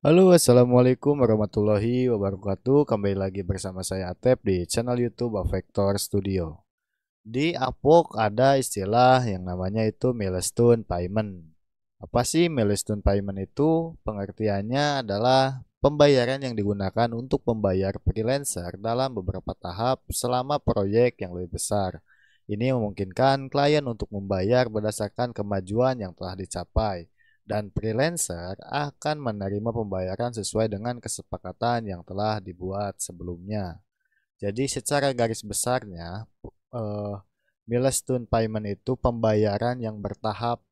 Halo assalamualaikum warahmatullahi wabarakatuh Kembali lagi bersama saya Atep di channel youtube Vector Studio Di Apok ada istilah yang namanya itu milestone payment Apa sih milestone payment itu? Pengertiannya adalah pembayaran yang digunakan untuk membayar freelancer dalam beberapa tahap selama proyek yang lebih besar ini memungkinkan klien untuk membayar berdasarkan kemajuan yang telah dicapai dan freelancer akan menerima pembayaran sesuai dengan kesepakatan yang telah dibuat sebelumnya. Jadi secara garis besarnya, uh, milestone payment itu pembayaran yang bertahap.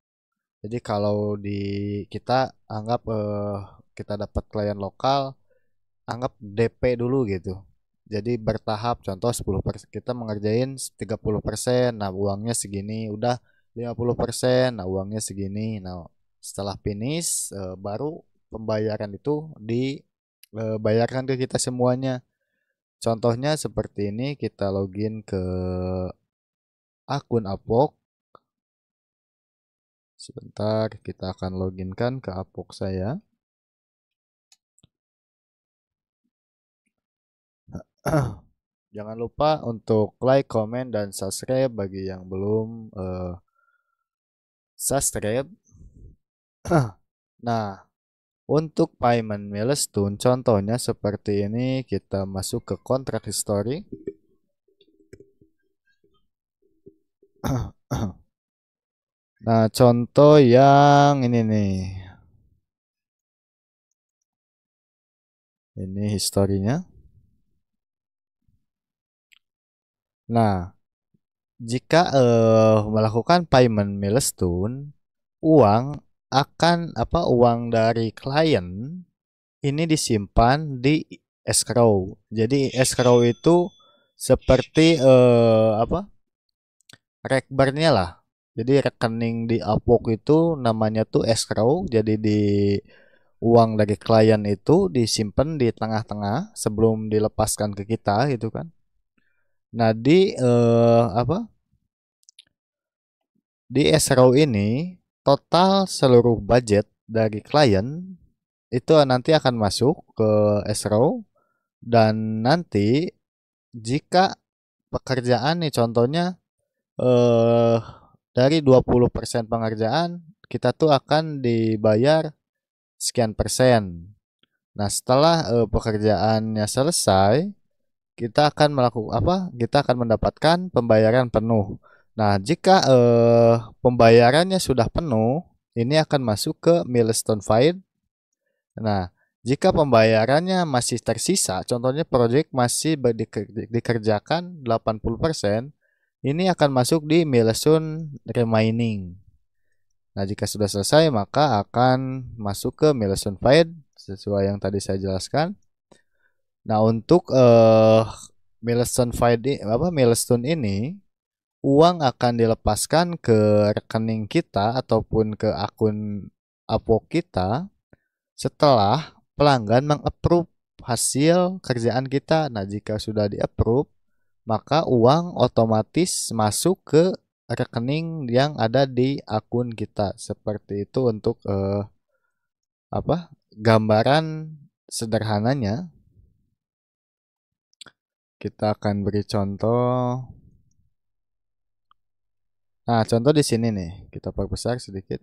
Jadi kalau di kita anggap uh, kita dapat klien lokal, anggap DP dulu gitu. Jadi bertahap, contoh 10% kita mengerjain 30%, nah uangnya segini, udah 50%, nah uangnya segini. Nah, setelah finish uh, baru pembayaran itu dibayarkan ke kita semuanya. Contohnya seperti ini kita login ke akun Apok. Sebentar kita akan loginkan ke Apok saya. Jangan lupa untuk like, comment, dan subscribe bagi yang belum uh, subscribe. Nah, untuk payment milestone contohnya seperti ini kita masuk ke kontrak history. Nah, contoh yang ini nih. Ini historinya. Nah, jika uh, melakukan payment milestone, uang akan apa uang dari klien ini disimpan di escrow. Jadi escrow itu seperti eh, apa? Rekbernya lah. Jadi rekening di Upwork itu namanya tuh escrow. Jadi di uang dari klien itu disimpan di tengah-tengah sebelum dilepaskan ke kita gitu kan. Nah, di eh, apa? Di escrow ini total seluruh budget dari klien itu nanti akan masuk ke escrow dan nanti jika pekerjaan nih contohnya eh dari 20% pengerjaan kita tuh akan dibayar sekian persen. Nah, setelah eh, pekerjaannya selesai, kita akan melakukan apa? Kita akan mendapatkan pembayaran penuh. Nah, jika eh, pembayarannya sudah penuh, ini akan masuk ke milestone file. Nah, jika pembayarannya masih tersisa, contohnya project masih dikerjakan 80%, ini akan masuk di milestone remaining. Nah, jika sudah selesai, maka akan masuk ke milestone file sesuai yang tadi saya jelaskan. Nah, untuk eh, milestone file apa milestone ini uang akan dilepaskan ke rekening kita ataupun ke akun Apo kita setelah pelanggan mengapprove hasil kerjaan kita. Nah, jika sudah di-approve, maka uang otomatis masuk ke rekening yang ada di akun kita. Seperti itu untuk eh, apa? gambaran sederhananya. Kita akan beri contoh Nah, contoh di sini nih, kita perbesar sedikit.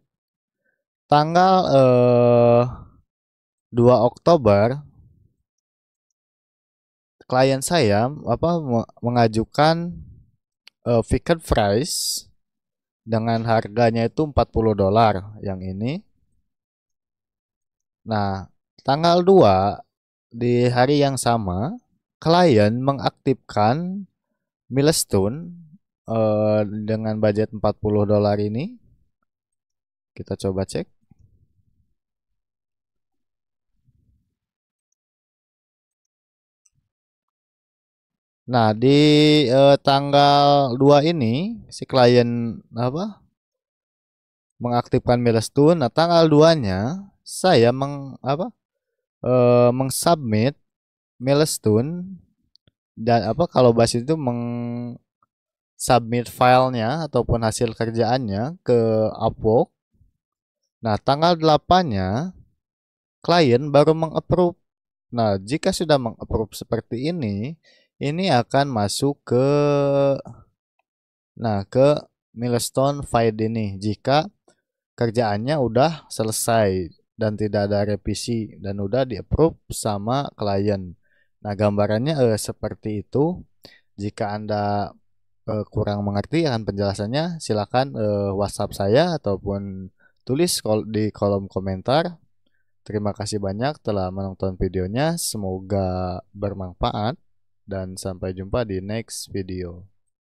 Tanggal eh, 2 Oktober klien saya apa mengajukan eh, fixed price dengan harganya itu 40 dolar yang ini. Nah, tanggal 2 di hari yang sama klien mengaktifkan milestone uh, dengan budget 40 dolar ini kita coba cek Nah, di eh, tanggal 2 ini si klien apa? mengaktifkan milestone. Nah, tanggal 2-nya saya meng apa? Eh, mengsubmit milestone dan apa kalau basis itu meng submit filenya ataupun hasil kerjaannya ke Upwork. Nah, tanggal 8-nya klien baru mengapprove. Nah, jika sudah mengapprove seperti ini, ini akan masuk ke nah ke milestone file ini jika kerjaannya udah selesai dan tidak ada revisi dan udah di approve sama klien. Nah gambarannya eh, seperti itu. Jika Anda uh, kurang mengerti akan penjelasannya, silakan uh, WhatsApp saya ataupun tulis kol di kolom komentar. Terima kasih banyak telah menonton videonya. Semoga bermanfaat dan sampai jumpa di next video.